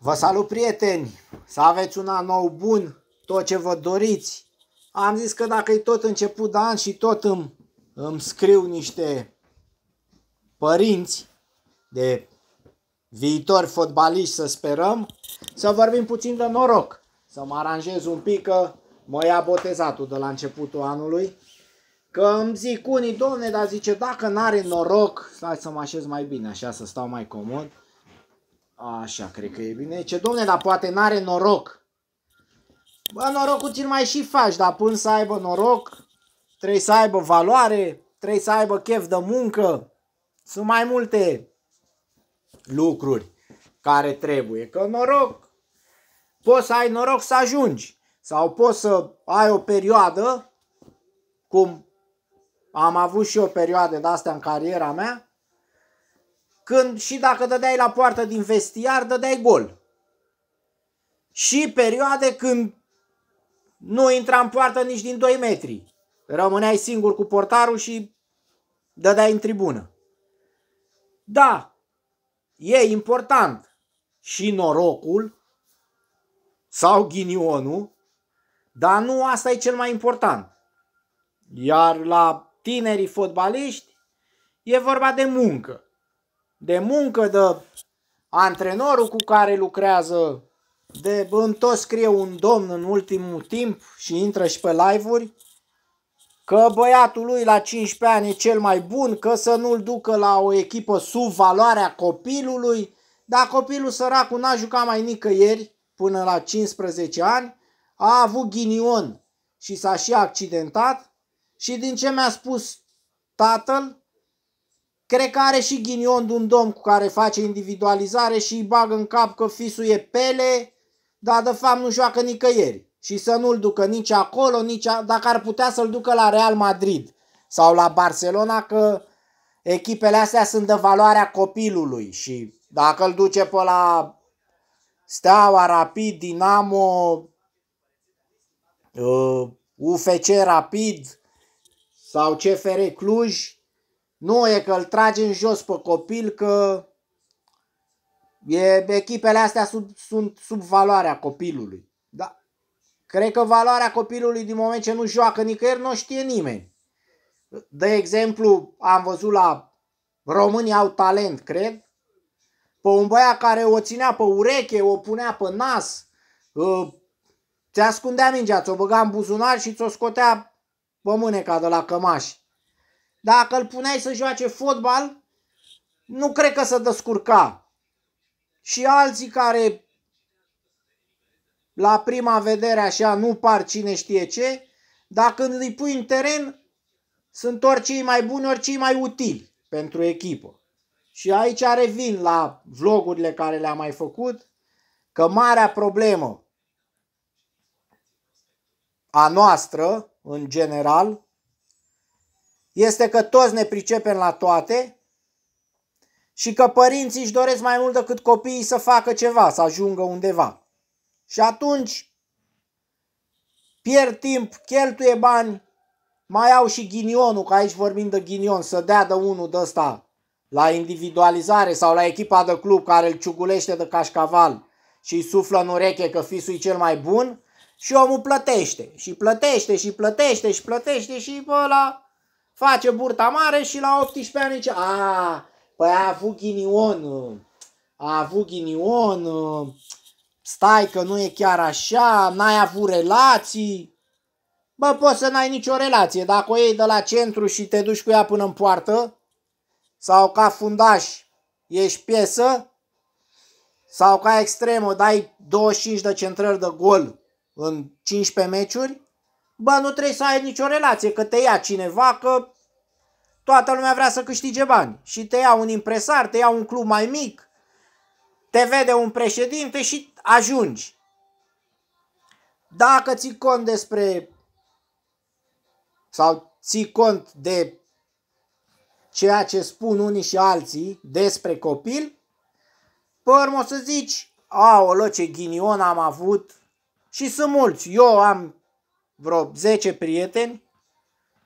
Vă salut prieteni, să aveți un an nou bun, tot ce vă doriți. Am zis că dacă e tot început de an și tot îmi, îmi scriu niște părinți de viitori fotbaliști să sperăm, să vorbim puțin de noroc, să mă aranjez un pic că mă ia botezatul de la începutul anului, că îmi zic unii, domne, dar zice, dacă n-are noroc, stai să mă așez mai bine, așa să stau mai comod, Așa, cred că e bine. Ce deci, domne, dar poate n-are noroc. Bă, norocul ți-l mai și faci, dar până să aibă noroc, trebuie să aibă valoare, trebuie să aibă chef de muncă. Sunt mai multe lucruri care trebuie. Că noroc, poți să ai noroc să ajungi. Sau poți să ai o perioadă, cum am avut și o perioadă de astea în cariera mea, când și dacă dădeai la poartă din vestiar, dădeai gol. Și perioade când nu intra în poartă nici din 2 metri. Rămâneai singur cu portarul și dădeai în tribună. Da, e important și norocul sau ghinionul, dar nu asta e cel mai important. Iar la tinerii fotbaliști e vorba de muncă de muncă, de antrenorul cu care lucrează, de în tot scrie un domn în ultimul timp și intră și pe live-uri, că băiatul lui la 15 ani e cel mai bun, că să nu-l ducă la o echipă sub valoarea copilului, dar copilul săracul n-a jucat mai nicăieri până la 15 ani, a avut ghinion și s-a și accidentat și din ce mi-a spus tatăl, Cred că are și ghinion de un domn cu care face individualizare și îi bagă în cap că fisul e pele, dar de fapt nu joacă nicăieri. Și să nu-l ducă nici acolo, nici a... dacă ar putea să-l ducă la Real Madrid sau la Barcelona, că echipele astea sunt de valoarea copilului și dacă îl duce pe la Steaua, Rapid, Dinamo, UFC uh, Rapid sau CFR Cluj, nu e că îl trage în jos pe copil, că e, echipele astea sub, sunt sub valoarea copilului. Da. Cred că valoarea copilului din moment ce nu joacă nicăieri, nu știe nimeni. De exemplu, am văzut la România au talent, cred, pe un băiat care o ținea pe ureche, o punea pe nas, te ă, ascundea mingea, ți-o băga în buzunar și ți-o scotea pe mâneca de la cămași. Dacă îl puneai să joace fotbal, nu cred că să descurca. Și alții care la prima vedere așa nu par cine știe ce, dar când îi pui în teren, sunt ori cei mai buni, ori cei mai utili pentru echipă. Și aici revin la vlogurile care le-am mai făcut, că marea problemă a noastră, în general, este că toți ne pricepem la toate și că părinții își doresc mai mult decât copiii să facă ceva, să ajungă undeva. Și atunci pierd timp, cheltuie bani, mai au și ghinionul, că aici vorbim de ghinion, să dea de unul de ăsta la individualizare sau la echipa de club care îl ciugulește de cașcaval și îi suflă în ureche că fisul e cel mai bun și omul plătește și plătește și plătește și plătește și, plătește și bă, la face burta mare și la 18 ani zice, a, păi a avut ghinion, a avut ghinion, stai că nu e chiar așa, n-ai avut relații. Bă, poți să n-ai nicio relație, dacă o iei de la centru și te duci cu ea până în poartă, sau ca fundaș ești piesă, sau ca extremă dai 25 de centrări de gol în 15 meciuri, bă, nu trebuie să ai nicio relație, că te ia cineva, că Toată lumea vrea să câștige bani și te ia un impresar, te ia un club mai mic, te vede un președinte și ajungi. Dacă ții cont despre sau ții cont de ceea ce spun unii și alții despre copil, pe urmă o să zici, aolo ce ghinion am avut și sunt mulți. Eu am vreo 10 prieteni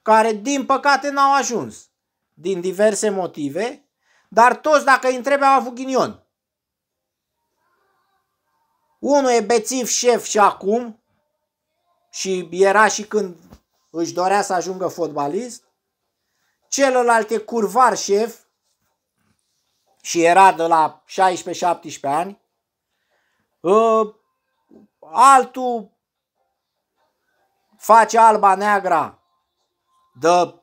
care din păcate n-au ajuns din diverse motive, dar toți, dacă îi întrebe au avut ghinion. Unul e bețiv șef și acum, și era și când își dorea să ajungă fotbalist, celălalt e curvar șef și era de la 16-17 ani, ă, altul face alba neagra de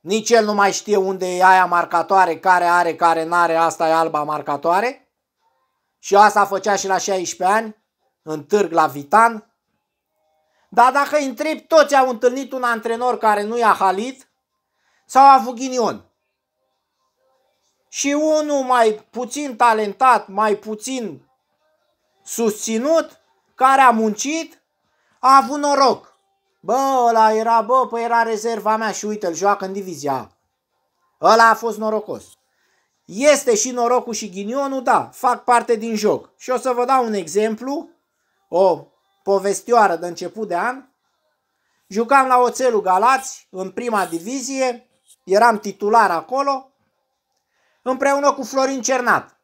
nici el nu mai știe unde e aia marcatoare, care are, care n-are, asta e alba marcatoare. Și asta făcea și la 16 ani, în târg la Vitan. Dar dacă îi întreb, toți au întâlnit un antrenor care nu i-a halit sau a avut ghinion. Și unul mai puțin talentat, mai puțin susținut, care a muncit, a avut noroc. Bă, ăla era, bă, păi era rezerva mea și uite, îl joacă în divizia A. Ăla a fost norocos. Este și norocul și ghinionul, da, fac parte din joc. Și o să vă dau un exemplu, o povestioară de început de an. Jucam la Oțelul Galați, în prima divizie, eram titular acolo, împreună cu Florin Cernat.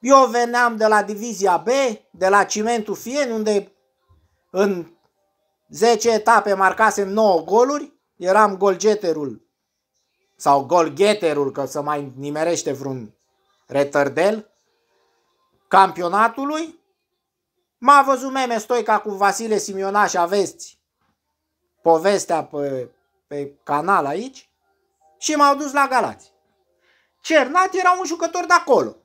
Eu veneam de la divizia B, de la Cimentul Fien, unde în 10 etape marcasem 9 goluri, eram golgeterul sau golgeterul, că să mai nimerește vreun retardel, campionatului. M-a văzut meme Stoica cu Vasile Simionaș, aveți povestea pe, pe canal aici, și m-au dus la Galați. Cernat era un jucător de acolo.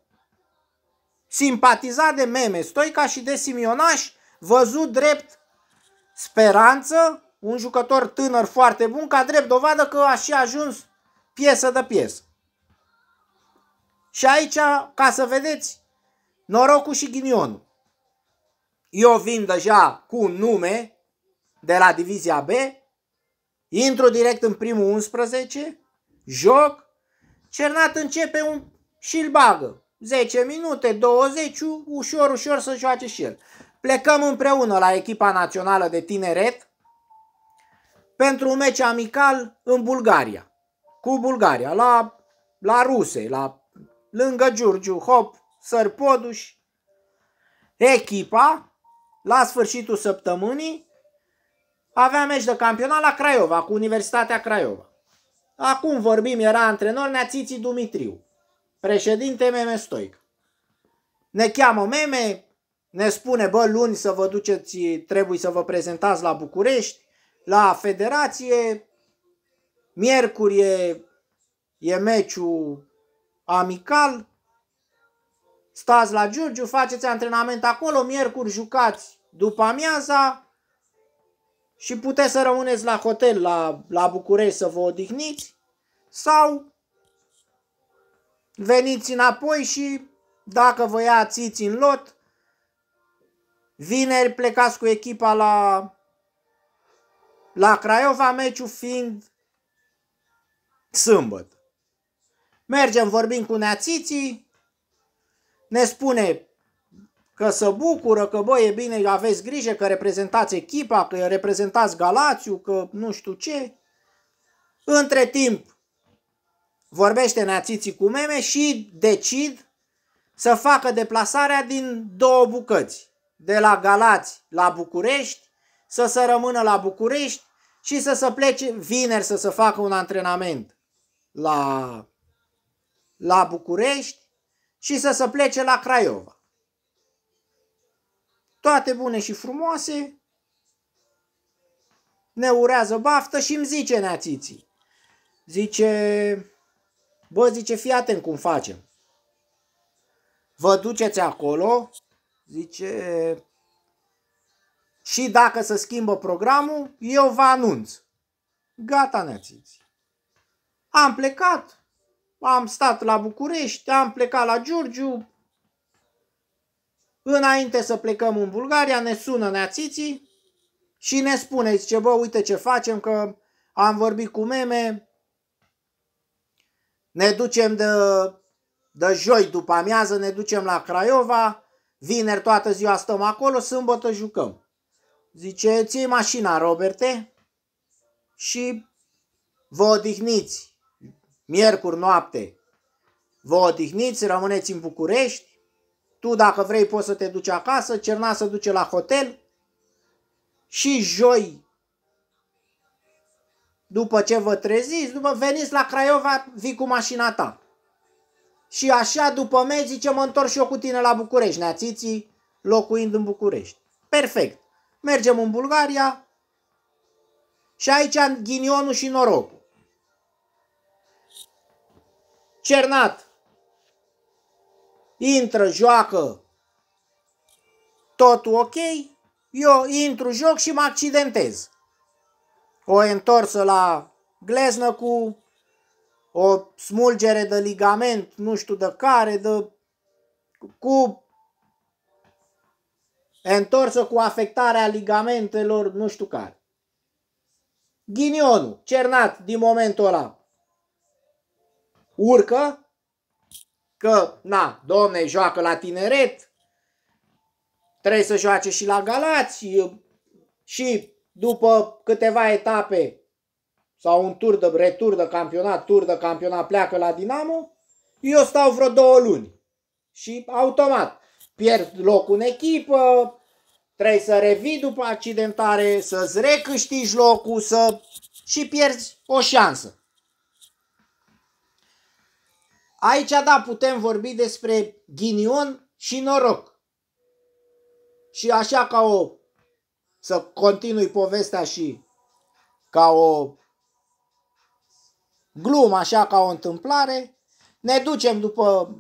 Simpatizat de meme Stoica și de Simionaș, văzut drept speranță, un jucător tânăr foarte bun, ca drept dovadă că a și ajuns piesă de piesă. Și aici, ca să vedeți, norocul și ghinionul. Eu vin deja cu un nume de la divizia B, intru direct în primul 11, joc, Cernat începe un și îl bagă. 10 minute, 20, ușor, ușor să joace și el. Plecăm împreună la echipa națională de tineret pentru un meci amical în Bulgaria, cu Bulgaria, la, la Ruse, la lângă Giurgiu, Hop, Sărpoduș. Echipa, la sfârșitul săptămânii, avea meci de campionat la Craiova, cu Universitatea Craiova. Acum vorbim, era antrenor Neațiții Dumitriu, președinte Meme Stoic. Ne cheamă Meme, ne spune, bă, luni să vă duceți, trebuie să vă prezentați la București, la federație, miercuri e, e meciul amical, stați la Giurgiu, faceți antrenament acolo, miercuri jucați după amiaza și puteți să rămâneți la hotel la, la București să vă odihniți sau veniți înapoi și dacă vă ia țiți în lot, Vineri plecați cu echipa la, la Craiova, meciul fiind sâmbătă. Mergem, vorbim cu neațiții, ne spune că se bucură, că băi, e bine, aveți grijă, că reprezentați echipa, că reprezentați Galațiu, că nu știu ce. Între timp, vorbește neațiții cu meme și decid să facă deplasarea din două bucăți de la Galați la București, să se rămână la București și să se plece vineri să se facă un antrenament la, la București și să se plece la Craiova. Toate bune și frumoase, ne urează baftă și îmi zice neațiții. Zice, bă, zice, fii atent cum facem. Vă duceți acolo, Zice, și dacă se schimbă programul, eu vă anunț. Gata, ne Am plecat, am stat la București, am plecat la Giurgiu. Înainte să plecăm în Bulgaria, ne sună neațiții și ne spune, zice, bă, uite ce facem, că am vorbit cu meme, ne ducem de, de joi după amiază, ne ducem la Craiova, Vineri toată ziua stăm acolo, sâmbătă jucăm. Zice, ții mașina, Roberte, și vă odihniți. Miercuri noapte, vă odihniți, rămâneți în București. Tu, dacă vrei, poți să te duci acasă, Cerna să duce la hotel. Și joi, după ce vă treziți, după veniți la Craiova, vii cu mașina ta și așa după meci zice mă întorc și eu cu tine la București, neațiții locuind în București. Perfect. Mergem în Bulgaria și aici ghinionul și norocul. Cernat intră, joacă, totul ok, eu intru, joc și mă accidentez. O întorsă la gleznă cu o smulgere de ligament, nu știu de care, de, cu întorsă cu afectarea ligamentelor, nu știu care. Ghinionul, cernat din momentul ăla, urcă, că, na, domne, joacă la tineret, trebuie să joace și la Galați și după câteva etape sau un tur de retur de campionat, tur de campionat pleacă la Dinamo, eu stau vreo două luni și automat pierd locul în echipă, trebuie să revii după accidentare, să-ți recâștigi locul să... și pierzi o șansă. Aici, da, putem vorbi despre ghinion și noroc. Și așa ca o, să continui povestea și ca o glumă așa ca o întâmplare, ne ducem după,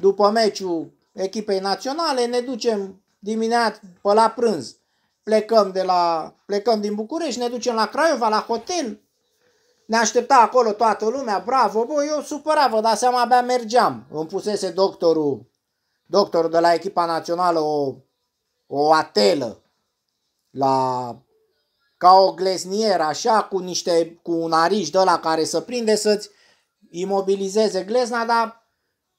după meciul echipei naționale, ne ducem dimineața pe la prânz. Plecăm, de la, plecăm din București, ne ducem la Craiova, la hotel. Ne aștepta acolo toată lumea, bravo, bă, eu supărat, vă dați seama, abia mergeam. Îmi pusese doctorul, doctorul de la echipa națională o, o atelă la ca o glesnieră așa, cu niște, cu un ariș de la care să prinde să-ți imobilizeze glezna, dar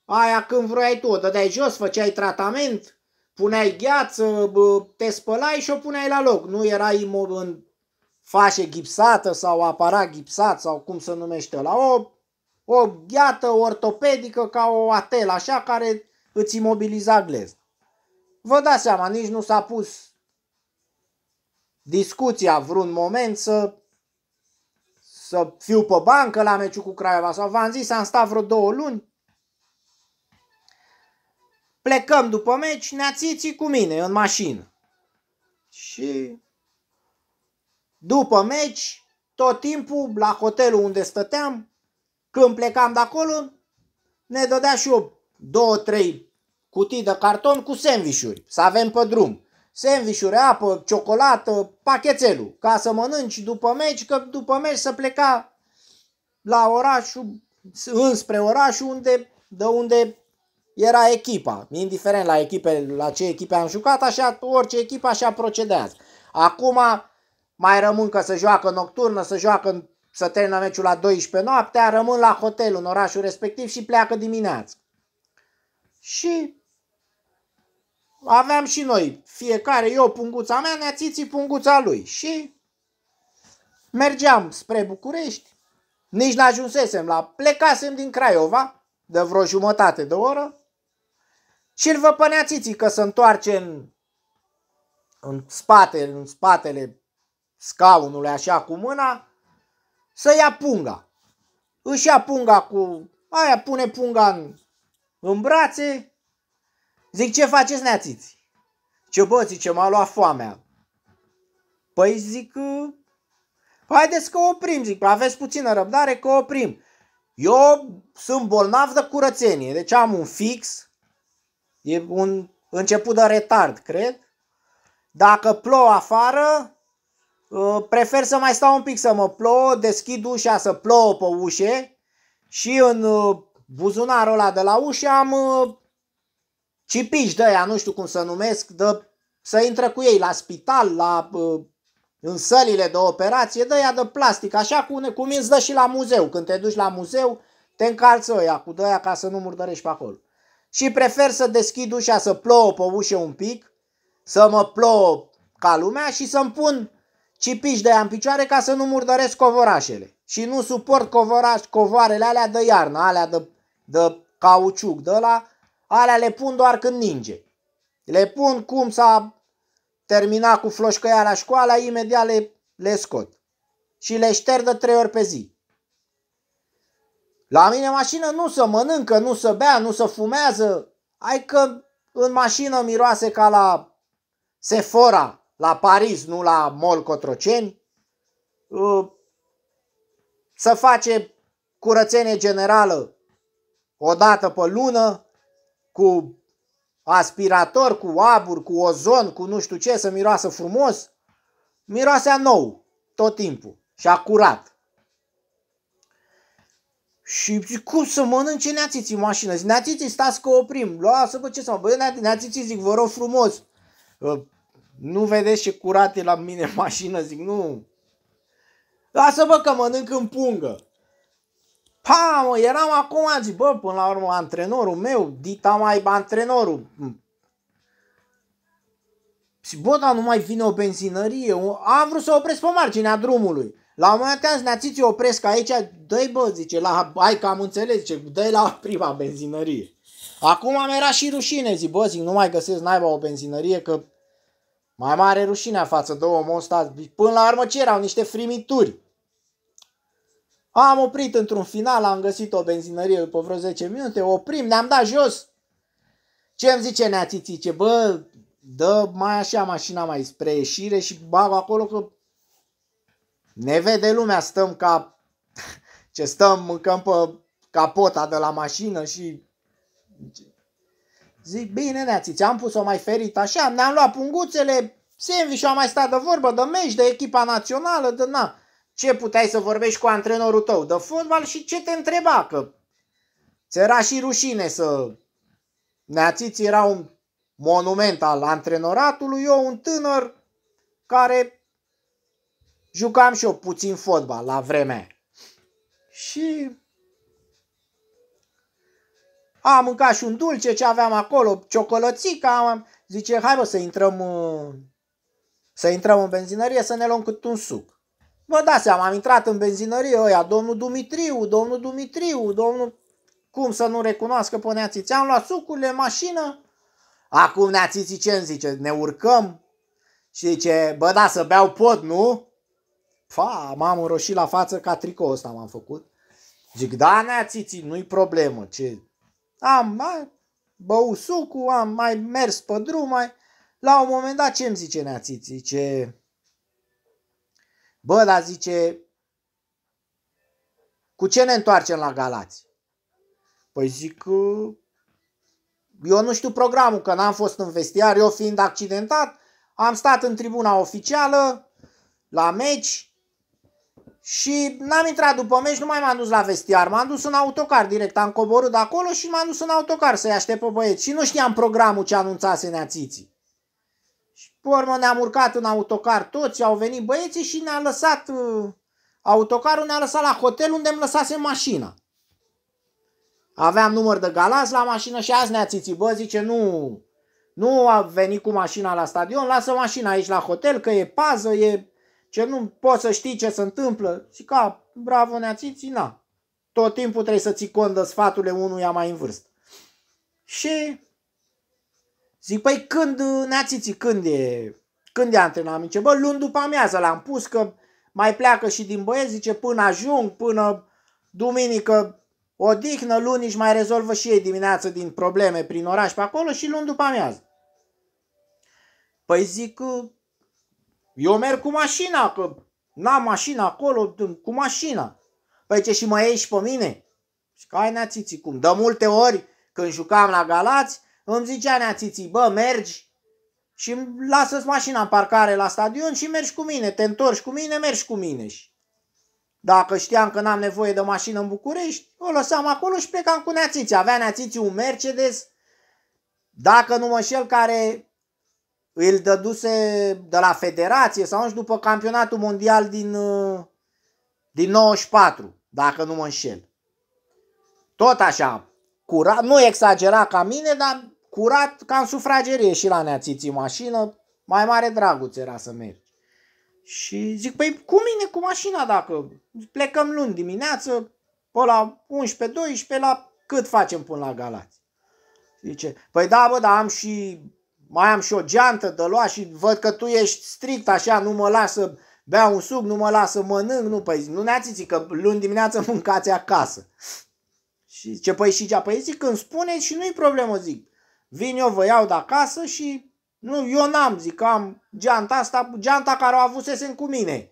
aia când vrei tu, o dădeai jos, făceai tratament, puneai gheață, te spălai și o puneai la loc. Nu era în fașe gipsată sau aparat gipsat sau cum se numește la o, o gheată ortopedică ca o atelă așa care îți imobiliza glezna. Vă dați seama, nici nu s-a pus discuția vreun moment să, să fiu pe bancă la meciul cu Craiova sau v-am zis, am stat vreo două luni. Plecăm după meci, neațiții cu mine în mașină. Și după meci, tot timpul la hotelul unde stăteam, când plecam de acolo, ne dădea și o două, trei cutii de carton cu sandvișuri, să avem pe drum sandvișuri, apă, ciocolată, pachetelul, ca să mănânci după meci, că după meci să pleca la orașul, înspre orașul unde, de unde era echipa, indiferent la, echipe, la ce echipe am jucat, așa, orice echipă așa procedează. Acum mai rămân că să joacă nocturnă, să joacă să termină meciul la 12 noaptea, rămân la hotel în orașul respectiv și pleacă dimineața. Și aveam și noi, fiecare eu punguța mea, ții punguța lui. Și mergeam spre București, nici n-ajunsesem la, plecasem din Craiova, de vreo jumătate de oră, și îl văpănea țiții că se întoarce în, în spate, în spatele scaunului, așa cu mâna, să ia punga. Își ia punga cu, aia pune punga în, în brațe, Zic, ce faceți neațiți? Ce bă, zice, m-a luat foamea. Păi zic, uh, păi haideți că oprim, zic, aveți puțină răbdare că oprim. Eu sunt bolnav de curățenie, deci am un fix, e un început de retard, cred. Dacă plouă afară, uh, prefer să mai stau un pic să mă plouă, deschid ușa să plouă pe ușe și în uh, buzunarul ăla de la ușă am cipici de aia, nu știu cum să numesc, de, să intră cu ei la spital, la, uh, în sălile de operație, de aia de plastic, așa cum, cum îți dă și la muzeu. Când te duci la muzeu, te încalță ăia cu de aia ca să nu murdărești pe acolo. Și prefer să deschid ușa, să plouă pe ușă un pic, să mă plouă ca lumea și să-mi pun cipici de aia în picioare ca să nu murdăresc covorașele. Și nu suport covoraș, covoarele alea de iarnă, alea de, de cauciuc, de la Alea le pun doar când ninge. Le pun cum s-a terminat cu la școală, imediat le, le scot. Și le șterg de trei ori pe zi. La mine mașină nu se mănâncă, nu se bea, nu se fumează. Ai că în mașină miroase ca la Sephora, la Paris, nu la Mol Cotroceni. Uh, Să face curățenie generală o dată pe lună, cu aspirator, cu abur, cu ozon, cu nu știu ce, să miroasă frumos, miroasea nou tot timpul și a curat. Și cum să mănânce neațiții mașină? Zic, neațiții, stați că oprim. Lasă, bă, ce să mă... Bă, neațiții, zic, vă rog frumos. Ă, nu vedeți ce curat e la mine mașină? Zic, nu. Lasă, bă, că mănânc în pungă. Pa, mă, eram acum, zic, bă, până la urmă, antrenorul meu, dita mai antrenorul. Și bă, dar nu mai vine o benzinărie. Am vrut să opresc pe marginea drumului. La un moment dat am zis, opresc aici, dă bă, zice, la, hai că am înțeles, zice, dă la prima benzinărie. Acum am era și rușine, zic, bă, zic, nu mai găsesc naiba o benzinărie, că mai mare rușinea față de omul ăsta. Până la urmă ce erau? Niște frimituri. Am oprit într-un final, am găsit o benzinărie după vreo 10 minute, oprim, ne-am dat jos. Ce îmi zice ce Bă, dă mai așa mașina mai spre ieșire și bag acolo că ne vede lumea, stăm ca ce stăm, mâncăm pe capota de la mașină și zic, bine neațițe, am pus-o mai ferit așa, ne-am luat punguțele, sandwich am mai stat de vorbă, de meci, de echipa națională, de na ce puteai să vorbești cu antrenorul tău de fotbal și ce te întreba, că ți era și rușine să... Neațiți era un monument al antrenoratului, eu un tânăr care jucam și eu puțin fotbal la vremea Și am mâncat și un dulce ce aveam acolo, ciocolățica, am... zice, hai bă, să intrăm, uh, să intrăm în benzinărie să ne luăm cât un suc. Vă dați seama, am intrat în benzinărie ăia, domnul Dumitriu, domnul Dumitriu, domnul... Cum să nu recunoască pe neațiți? Am luat sucurile în mașină. Acum neațiții ce îmi zice? Ne urcăm? Și zice, bă, da, să beau pot, nu? Fa, m-am înroșit la față ca tricou ăsta m-am făcut. Zic, da, neațiții, nu-i problemă. Ce? Am mai băut sucul, am mai mers pe drum, mai... La un moment dat ce îmi zice neațiții? Zice, Bă, dar zice, cu ce ne întoarcem la Galați? Păi zic că eu nu știu programul, că n-am fost în vestiar, eu fiind accidentat, am stat în tribuna oficială, la meci, și n-am intrat după meci, nu mai m-am dus la vestiar, m-am dus în autocar direct, am coborât de acolo și m-am dus în autocar să-i aștept pe băieți. Și nu știam programul ce anunțase neațiții. Și pe urmă ne-am urcat în autocar toți, au venit băieții și ne-a lăsat uh, autocarul, ne-a lăsat la hotel unde îmi lăsasem mașina. Aveam număr de galați la mașină și azi ne-a țițit, bă, zice, nu, nu a venit cu mașina la stadion, lasă mașina aici la hotel, că e pază, e ce nu poți să știi ce se întâmplă. Și ca, bravo, ne neațiții, na. Tot timpul trebuie să ții cont de sfaturile unuia mai în vârstă. Și Zic, păi când, uh, neațiții, când e, când e antrenament? Ce, bă, luni după amiază l-am pus că mai pleacă și din băieți, zice, până ajung, până duminică odihnă, luni și mai rezolvă și ei dimineață din probleme prin oraș pe acolo și luni după amiază. Păi zic, uh, eu merg cu mașina, că n-am mașina acolo, cu mașina. Păi ce, și mă iei și pe mine? Și că ai cum. De multe ori, când jucam la Galați, îmi zicea neațiții, bă, mergi și lasă-ți mașina în parcare la stadion și mergi cu mine, te întorci cu mine, mergi cu mine. Și dacă știam că n-am nevoie de mașină în București, o lăsam acolo și plecam cu neațiții. Avea neațiții un Mercedes, dacă nu mă șel, care îl dăduse de la federație sau nu după campionatul mondial din, uh, din 94, dacă nu mă înșel. Tot așa, curat, nu exagera ca mine, dar curat ca în sufragerie și la neațiții mașină, mai mare draguț era să mergi. Și zic, păi cu mine, cu mașina dacă plecăm luni dimineață, pe la 11-12, la cât facem până la Galați? Zice, păi da, bă, dar am și, mai am și o geantă de luat și văd că tu ești strict așa, nu mă lasă bea un suc, nu mă lasă mănânc, nu, păi nu ne că luni dimineață mâncați acasă. Și ce păi și cea, păi zic, când spune și nu-i problemă, zic. Vin eu, vă iau de acasă și nu, eu n-am, zic, am geanta asta, geanta care o avusesem cu mine.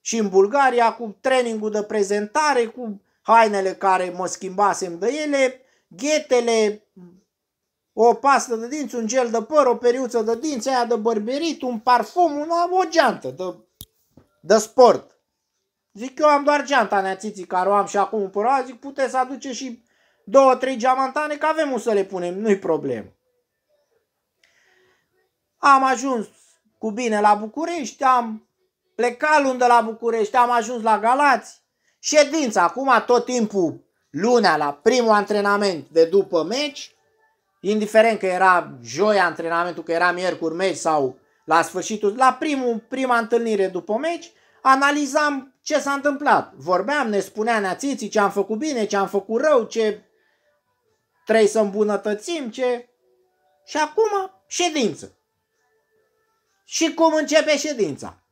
Și în Bulgaria, cu trainingul de prezentare, cu hainele care mă schimbasem de ele, ghetele, o pastă de dinți, un gel de păr, o periuță de dinți, aia de bărberit, un parfum, un, o geantă de, de sport. Zic, eu am doar geanta neațiții care o am și acum în zic, puteți să aduce și două, trei geamantane, că avem un să le punem, nu-i problemă. Am ajuns cu bine la București, am plecat luni de la București, am ajuns la Galați. Ședința, acum tot timpul, lunea, la primul antrenament de după meci, indiferent că era joi antrenamentul, că era miercuri meci sau la sfârșitul, la primul, prima întâlnire după meci, analizam ce s-a întâmplat. Vorbeam, ne spunea neațiții ce am făcut bine, ce am făcut rău, ce trebuie să îmbunătățim, ce... Și acum, ședință și cum începe ședința.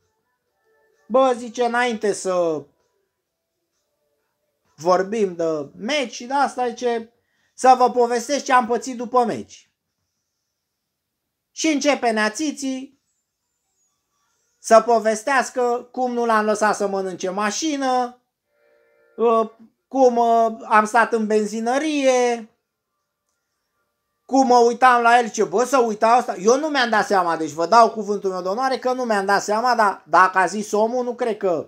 Bă, zice, înainte să vorbim de meci și de asta, zice, să vă povestesc ce am pățit după meci. Și începe neațiții să povestească cum nu l-am lăsat să mănânce mașină, uh, cum uh, am stat în benzinărie, cum mă uitam la el, ce bă, să uita asta? Eu nu mi-am dat seama, deci vă dau cuvântul meu de onoare că nu mi-am dat seama, dar dacă a zis omul, nu cred că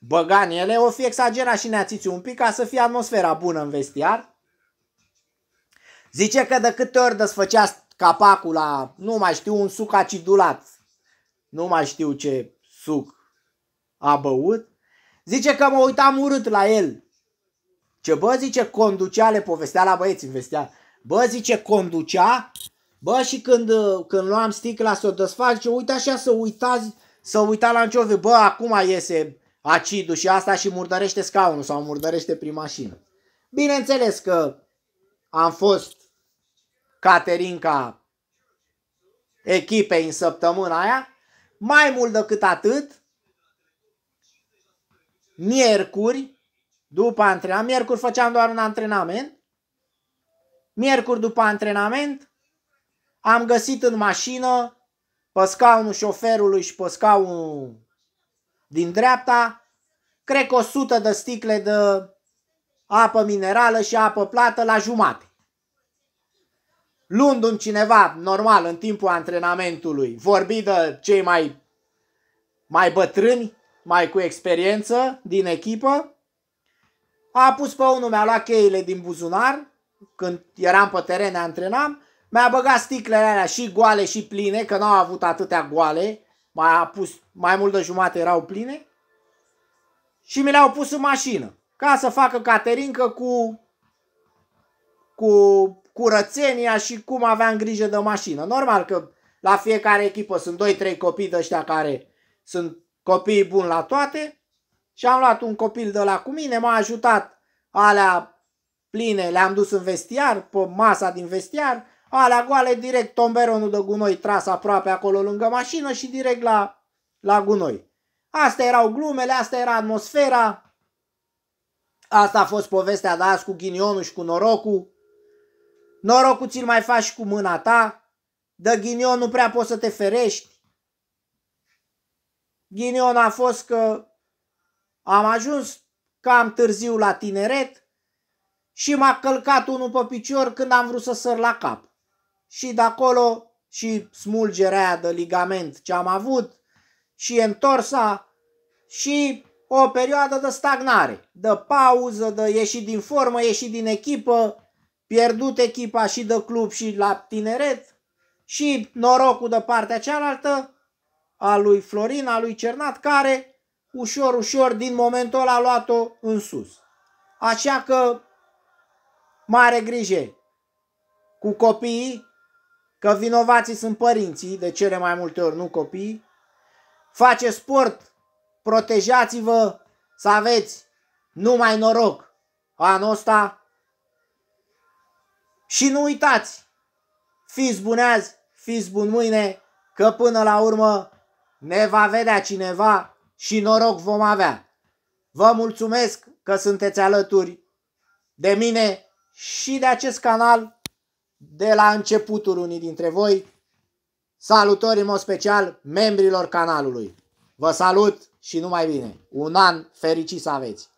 băga ele. O fi exagerat și neațiți un pic ca să fie atmosfera bună în vestiar. Zice că de câte ori desfăcea capacul la, nu mai știu, un suc acidulat. Nu mai știu ce suc a băut. Zice că mă uitam urât la el. Ce bă, zice, conducea, le povestea la băieți, investea. Bă, zice, conducea, bă, și când, când luam sticla să o desfac, zice, uite așa să uitați, să uita la anciovi, bă, acum iese acidul și asta și murdărește scaunul sau murdărește prin mașină. Bineînțeles că am fost Caterinca echipei în săptămâna aia, mai mult decât atât, miercuri, după antrenament, miercuri făceam doar un antrenament, Miercuri după antrenament am găsit în mașină pe scaunul șoferului și pe scaunul din dreapta cred că 100 de sticle de apă minerală și apă plată la jumate. Luându-mi cineva normal în timpul antrenamentului, vorbi de cei mai, mai bătrâni, mai cu experiență din echipă, a pus pe unul, mi-a luat cheile din buzunar când eram pe teren, ne antrenam, mi-a băgat sticlele alea și goale și pline, că n-au avut atâtea goale, mai, pus, mai mult de jumate erau pline, și mi le-au pus în mașină, ca să facă caterincă cu, cu curățenia și cum aveam grijă de mașină. Normal că la fiecare echipă sunt 2-3 copii de ăștia care sunt copii buni la toate și am luat un copil de la cu mine, m-a ajutat alea pline, le-am dus în vestiar, pe masa din vestiar, alea goale, direct tomberonul de gunoi tras aproape acolo lângă mașină și direct la, la gunoi. Astea erau glumele, asta era atmosfera, asta a fost povestea de da, azi cu ghinionul și cu norocul. Norocul ți-l mai faci cu mâna ta, de ghinion nu prea poți să te ferești. Ghinion a fost că am ajuns cam târziu la tineret, și m-a călcat unul pe picior când am vrut să săr la cap. Și de acolo și smulgerea aia de ligament ce am avut și întorsa și o perioadă de stagnare, de pauză, de ieșit din formă, ieșit din echipă, pierdut echipa și de club și la tineret și norocul de partea cealaltă a lui Florin, a lui Cernat, care ușor, ușor din momentul ăla a luat-o în sus. Așa că mare grijă cu copiii, că vinovații sunt părinții, de cele mai multe ori nu copii. Face sport, protejați-vă să aveți numai noroc anul ăsta. Și nu uitați, fiți buni azi, fiți buni mâine, că până la urmă ne va vedea cineva și noroc vom avea. Vă mulțumesc că sunteți alături de mine și de acest canal de la începutul unii dintre voi. Salutări în mod special membrilor canalului. Vă salut și numai bine! Un an fericit să aveți!